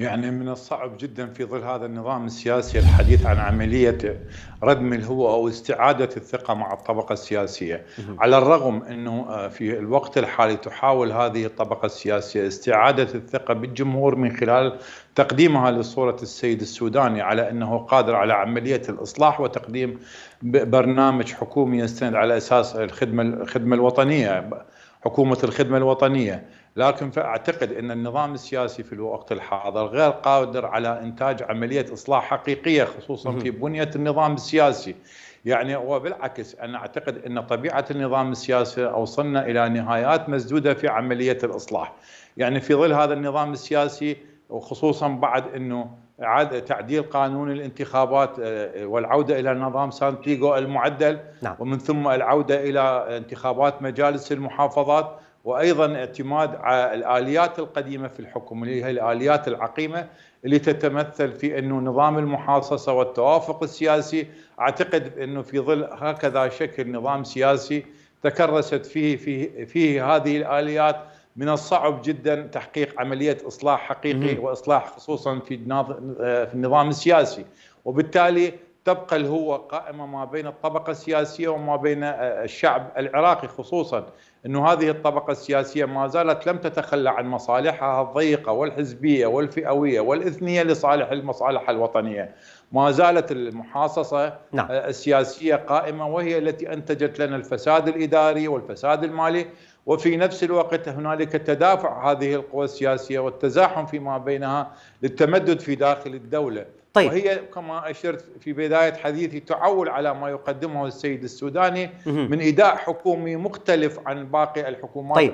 يعني من الصعب جدا في ظل هذا النظام السياسي الحديث عن عملية ردم الهوى أو استعادة الثقة مع الطبقة السياسية على الرغم أنه آه، في الوقت الحالي تحاول هذه الطبقة السياسية استعادة الثقة بالجمهور من خلال تقديمها لصورة السيد السوداني على أنه قادر على عملية الإصلاح وتقديم برنامج حكومي يستند على أساس الخدمة, الخدمة الوطنية حكومه الخدمه الوطنيه، لكن فاعتقد ان النظام السياسي في الوقت الحاضر غير قادر على انتاج عمليه اصلاح حقيقيه خصوصا في بنيه النظام السياسي. يعني وبالعكس انا اعتقد ان طبيعه النظام السياسي اوصلنا الى نهايات مسدوده في عمليه الاصلاح. يعني في ظل هذا النظام السياسي وخصوصا بعد انه تعديل قانون الانتخابات آه، آه، والعودة إلى نظام سانتيغو المعدل نعم. ومن ثم العودة إلى انتخابات مجالس المحافظات وأيضا اعتماد على الآليات القديمة في الحكم اللي هي الآليات العقيمة اللي تتمثل في أنه نظام المحاصصة والتوافق السياسي أعتقد أنه في ظل هكذا شكل نظام سياسي تكرست فيه, فيه, فيه هذه الآليات من الصعب جدا تحقيق عمليه اصلاح حقيقي واصلاح خصوصا في في النظام السياسي وبالتالي تبقى الهوة قائمة ما بين الطبقة السياسية وما بين الشعب العراقي خصوصا أنه هذه الطبقة السياسية ما زالت لم تتخلى عن مصالحها الضيقة والحزبية والفئوية والإثنية لصالح المصالح الوطنية ما زالت المحاصصة نعم. السياسية قائمة وهي التي أنتجت لنا الفساد الإداري والفساد المالي وفي نفس الوقت هنالك تدافع هذه القوى السياسية والتزاحم فيما بينها للتمدد في داخل الدولة طيب. وهي كما أشرت في بداية حديثي تعول على ما يقدمه السيد السوداني من إداء حكومي مختلف عن باقي الحكومات طيب.